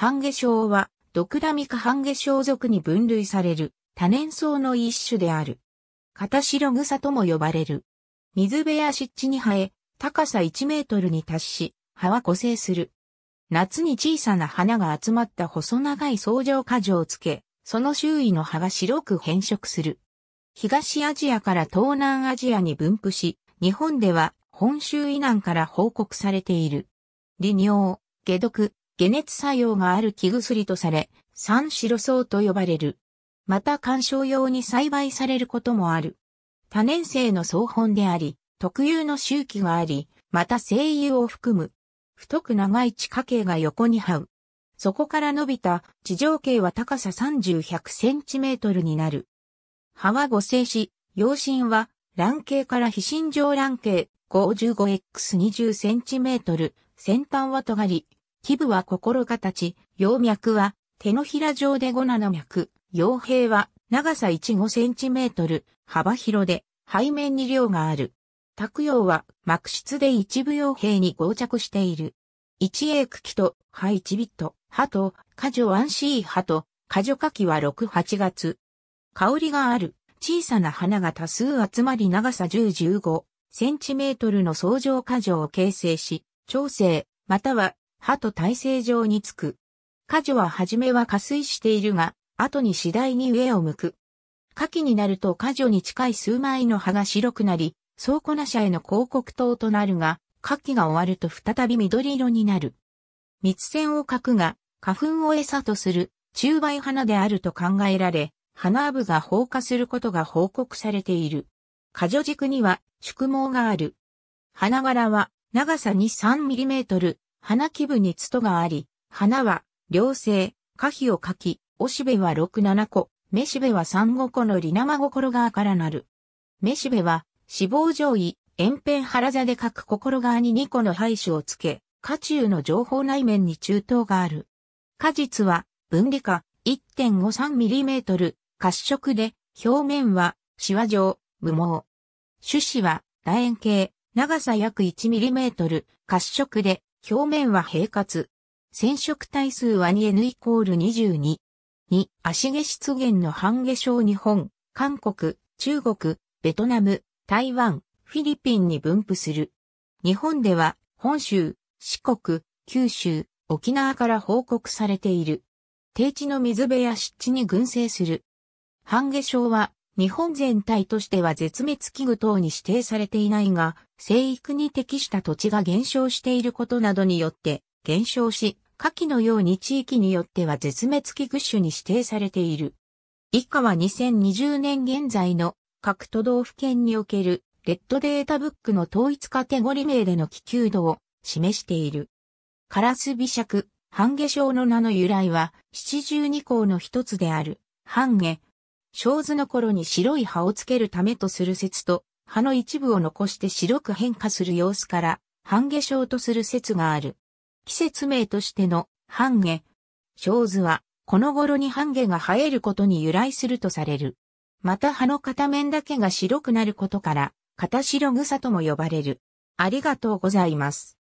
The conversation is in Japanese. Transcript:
半夏症は、ドクダミ科半夏症属に分類される多年草の一種である。カタシログサとも呼ばれる。水辺や湿地に生え、高さ1メートルに達し、葉は固性する。夏に小さな花が集まった細長い草状果樹をつけ、その周囲の葉が白く変色する。東アジアから東南アジアに分布し、日本では本州以南から報告されている。利尿、下毒、解熱作用がある木薬とされ、三白草と呼ばれる。また観賞用に栽培されることもある。多年生の草本であり、特有の周期があり、また精油を含む。太く長い地下茎が横に這う。そこから伸びた地上茎は高さ30、100センチメートルになる。葉は五性し、葉心は卵茎から非心状卵茎 55x20 センチメートル、先端は尖り、基部は心形、葉脈は手のひら状で5七脈、葉平は長さ1 5センチメートル、幅広で背面に量がある。卓葉は膜質で一部葉兵に合着している。一英茎と、ハ一ビット、葉と、果樹ワンシー葉と、果樹花器は6、8月。香りがある、小さな花が多数集まり長さ10、15センチメートルの相乗果ジを形成し、調整、または歯と体勢上につく。果樹は初めは下水しているが、後に次第に上を向く。夏季になると果樹に近い数枚の葉が白くなり、倉庫な社への広告塔となるが、夏季が終わると再び緑色になる。蜜腺をくが、花粉を餌とする、中梅花であると考えられ、花部が放火することが報告されている。果樹軸には、宿毛がある。花柄は、長さ2 3ミリメートル、花木部にツがあり、花は、良性、花皮をかき、おしべは六七個、めしべは三五個のリナマゴコロガーからなる。めしべは、脂肪上位、円辺腹座で書く心側に2個の配種をつけ、下中の情報内面に中等がある。果実は、分離下 1.53mm、褐色で、表面は、シワ状、無毛。種子は、楕円形、長さ約 1mm、褐色で、表面は平滑。染色体数は 2N イコール22。2、足毛出現の半化症日本、韓国、中国、ベトナム、台湾、フィリピンに分布する。日本では、本州、四国、九州、沖縄から報告されている。低地の水辺や湿地に群生する。半化症は日本全体としては絶滅危惧等に指定されていないが、生育に適した土地が減少していることなどによって減少し、下記のように地域によっては絶滅危惧種に指定されている。以下は2020年現在の各都道府県におけるレッドデータブックの統一カテゴリ名での気球度を示している。カラス微尺、半下症の名の由来は、七十二項の一つである、半下、小図の頃に白い葉をつけるためとする説と、葉の一部を残して白く変化する様子から、半化症とする説がある。季節名としての半化。小図は、この頃に半化が生えることに由来するとされる。また葉の片面だけが白くなることから、片白草とも呼ばれる。ありがとうございます。